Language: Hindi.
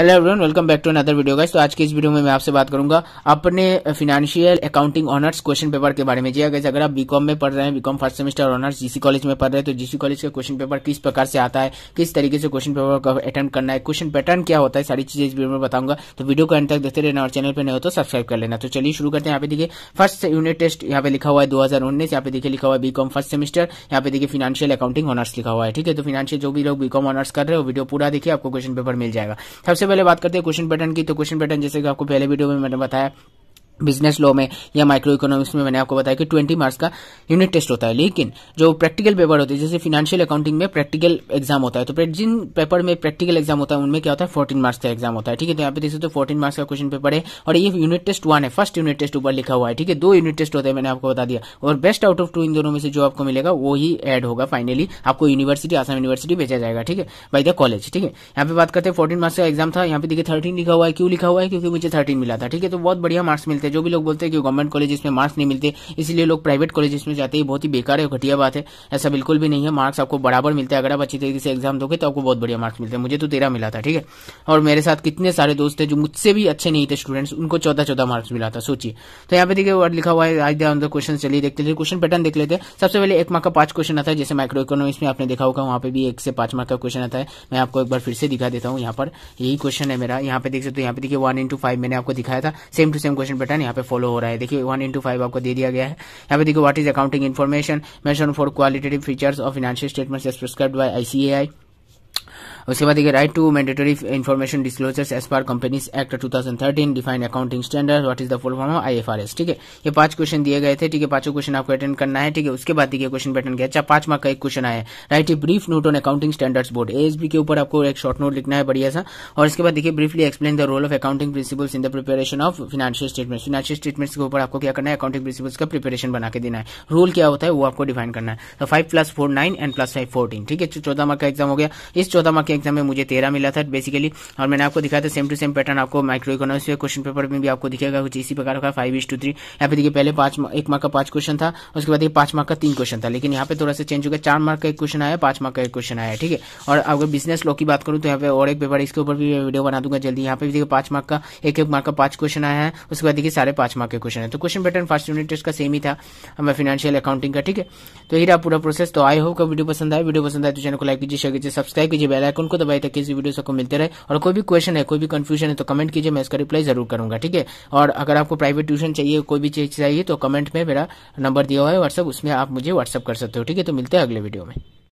hello everyone welcome back to another video guys तो आज की इस वीडियो में मैं आपसे बात करूंगा अपने financial accounting honours question paper के बारे में जी अगर हाँ, अगर आप बीकॉम में पढ़ रहे हैं BCom first semester honours GC college में पढ़ रहे हैं तो जीसी कॉलेज का क्वेश्चन पेपर किस प्रकार से आता है किस तरीके से क्वेश्चन पेपर को अटेंड करना है क्वेश्चन पैटर्न क्या होता है सारी चीजें इस वीडियो में बताऊंगा तो वीडियो को एंड तक देखते रहना और चैनल पर नहीं हो तो सब्सक्राइब कर लेना तो चलिए शुरू करते हैं यहाँ पे देखिए फर्स्ट यूनिट टेस्ट यहाँ पे लिखा हुआ है दो हजार उन्नीस यहाँ पे देखिए लिखा हुआ है बीकॉम फर्स्ट सेमेस्टर यहाँ पे देखिए फिनेंशियल अकाउंटिंग ऑनर्स लिखा हुआ है ठीक है तो फाइनेंशियल जो भी लोग बीकॉम ऑनर्स कर रहे हो वीडियो पूरा देखिए आपको क्वेश्चन पेपर मिल जाएगा सबसे पहले बात करते हैं क्वेश्चन पैटर्न की तो क्वेश्चन पैटर्न जैसे कि आपको पहले वीडियो में मैंने बताया बिजनेस लॉ में या माइक्रो इकोनॉमिक्स में मैंने आपको बताया कि 20 मार्क्स का यूनिट टेस्ट होता है लेकिन जो प्रैक्टिकल पेपर होते हैं जैसे फिनेंशियल अकाउंटिंग में प्रैक्टिकल एग्जाम होता है तो जिन पेपर में प्रैक्टिकल एग्जाम होता है उनमें क्या होता है फोर्टीन मार्क्स का एग्जाम होता है ठीक है तो यहाँ पे देख तो फोर्टीन मार्क्स का क्वेश्चन पेपर है और ये यूनिट टेस्ट वन है फर्स्ट यूनिट टेस्ट ऊपर लिखा हुआ है ठीक है दो यूनिट टेस्ट होते हैं मैंने आपको बता दिया और बेस्ट आउट ऑफ टू इन दोनों में से जो आपको मिलेगा वो ही एड होगा फाइनली आपको यूनिवर्सिटी आसाम यूनिवर्सिटी भेजा जाएगा ठीक है बाई द कॉलेज ठीक है यहाँ पे बात करते हैं फोर्टीन मार्क्स का एग्जाम था यहाँ पे देखिए थर्टीन लिखा हुआ है क्यों लिखा हुआ है क्योंकि मुझे थर्टीन मिला था ठीक है तो बहुत बढ़िया मार्क्स मिलते है जो भी लोग बोलते हैं कि गवर्नमेंट कॉलेज में मार्क्स नहीं मिलते इसलिए लोग प्राइवेट कॉलेज में जाते हैं बहुत ही बेकार है घटिया बात है ऐसा बिल्कुल भी नहीं है मार्क्स आपको बराबर मिलते हैं अगर आप अच्छी तरीके से एग्जाम दोगे तो आपको बहुत बढ़िया मार्क्स मिलते हैं मुझे तो तेरह मिला था ठीक है और मेरे साथ कितने सारे दोस्त थे जो मुझसे भी अच्छे नहीं थे स्टूडेंट्स उनको चौदह चौदह मार्क्स मिला था सोचिए तो यहाँ पे देखिए वर्ड लिखा हुआ है आज अंदर क्वेश्चन चलिए देखते थे क्वेश्चन पैटर्न देख लेते हैं सबसे पहले एक मार्क का पांच क्वेश्चन आता है जैसे माइक्रो इकोनॉमिक्स में आपने देखा होगा वहां पर भी एक से पांच मार्क का क्वेश्चन आता है मैं आपको एक बार फिर से दिखा देता हूँ यहाँ पर यही क्वेश्चन है मेरा यहाँ पे देख सकते हो यहाँ पे देखिए वन इंटू फाइव मैंने आपको दिखाया था same to same question pattern option यहाँ पे फॉलो हो रहा है देखिए वन इंटू फाइव आपको दे दिया गया है यहाँ पे देखिए व्हाट इज अकाउंटिंग इन्फॉर्मेशन मेशन for qualitative features of financial statements as prescribed by ICAI उसके बाद देखिए right to mandatory information disclosures as per Companies Act 2013 define accounting standard what is the full form of IFRS ठीक है ये पांच क्वेश्चन दिए गए थे ठीक है पांचों क्वेश्चन आपको अटेंड करना है ठीक है उसके बाद देखिए क्वेश्चन पैटर्न क्या अच्छा पांच मार्क का एक क्वेश्चन आया write brief note on accounting standards board ASB के ऊपर आपको एक शॉर्ट नोट लिखना है बढ़िया सा और इसके बाद देखिए briefly explain the role of accounting principles in the preparation of financial statements financial statements के ऊपर आपको क्या करना है अकाउंटिंग प्रिंसिपल्स का प्रिपेरेशन बना के देना है रोल क्या होता है वो आपको डिफाइन करना है five plus four nine and plus five fourteen ठीक है चौदह मार्क का एग्जाम हो गया इस चौदह मार्क के एग्जाम में मुझे तेरह मिला था बेसिकली और मैंने आपको दिखाया था सेम टू सेम पैटर्न आपको माइक्रो इकोनॉमिक्स के क्वेश्चन पेपर में भी आपको दिखेगा कुछ इसी प्रकार का फाइव इज टू थ्री यहाँ पे देखिए पहले पांच एक मार्क का पांच क्वेश्चन था उसके बाद पांच मार्क का तीन क्वेश्चन था लेकिन यहाँ पे थोड़ा सा चेंज हो गया चार मार्क का एक क्वेश्चन आया पांच मार्क का एक क्वेश्चन आया ठीक है और अगर बिजनेस लॉ की बात करूँ तो यहाँ पे और एक पेपर इसके ऊपर भी वीडियो बना दूंगा जल्दी यहाँ पे भी देखिए पांच मार्क का एक एक मार्क का पांच क्वेश्चन आया है उसके बाद देखिए सारे पांच मार्क के क्वेश्चन है तो question pattern first unit test का सेम ही था हमें फाइनेंशियल अकाउंटिंग का ठीक है तो ये रहा पूरा प्रोसेस तो आई होप का वीडियो पसंद आए वीडियो पसंद आए तो चैनल को लाइक कीजिए शेयर कीजिए सब्सक्राइब कीजिए बेल आइकन आइकन को दबाए तक किसी वीडियो को मिलते रहे और कोई भी क्वेश्चन है कोई भी कंफ्यूजन है तो कमेंट कीजिए मैं इसका रिप्लाई जरूर करूंगा ठीक है और अगर आपको प्राइवेट ट्यूशन चाहिए कोई भी चीज चाहिए तो कमेंट में मेरा नंबर दिया हुआ है व्हाट्सअप उसमें आप मुझे व्हाट्सअप कर सकते हो ठीक है तो मिलते हैं अगले वीडियो में